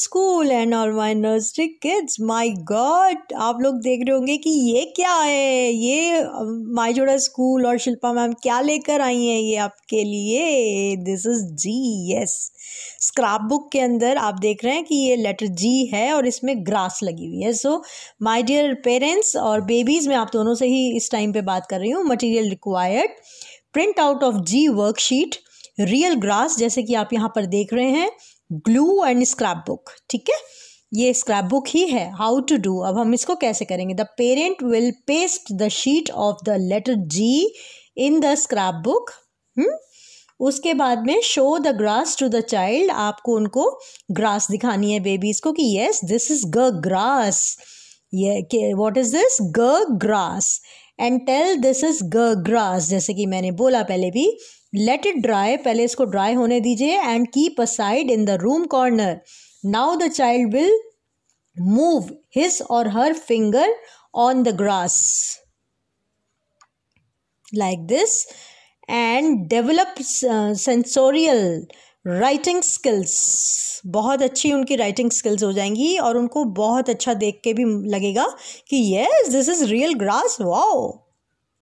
school and all my nursery kids my God आप लोग देख रहे होंगे कि ये क्या है ये माई जोड़ा स्कूल और शिल्पा मैम क्या लेकर आई हैं ये आपके लिए this is G yes scrap book के अंदर आप देख रहे हैं कि ये लेटर जी है और इसमें ग्रास लगी हुई है सो माई डियर पेरेंट्स और बेबीज़ मैं आप दोनों से ही इस टाइम पे बात कर रही हूँ material required print out of G worksheet real grass जैसे कि आप यहाँ पर देख रहे हैं ग्लू एंड स्क्रैप बुक ठीक है ये स्क्रैप बुक ही है हाउ टू डू अब हम इसको कैसे करेंगे the parent will paste the sheet of the letter G in the scrap book उसके बाद में show the grass to the child आपको उनको ग्रास दिखानी है बेबीज़ को कि yes this is g grass ये what is this g grass and tell this is g grass जैसे कि मैंने बोला पहले भी लेट इट ड्राई पहले इसको ड्राई होने दीजिए and keep aside in the room corner now the child will move his और her finger on the grass like this and develop sensorial writing skills बहुत अच्छी उनकी राइटिंग स्किल्स हो जाएंगी और उनको बहुत अच्छा देख के भी लगेगा कि yes this is real grass wow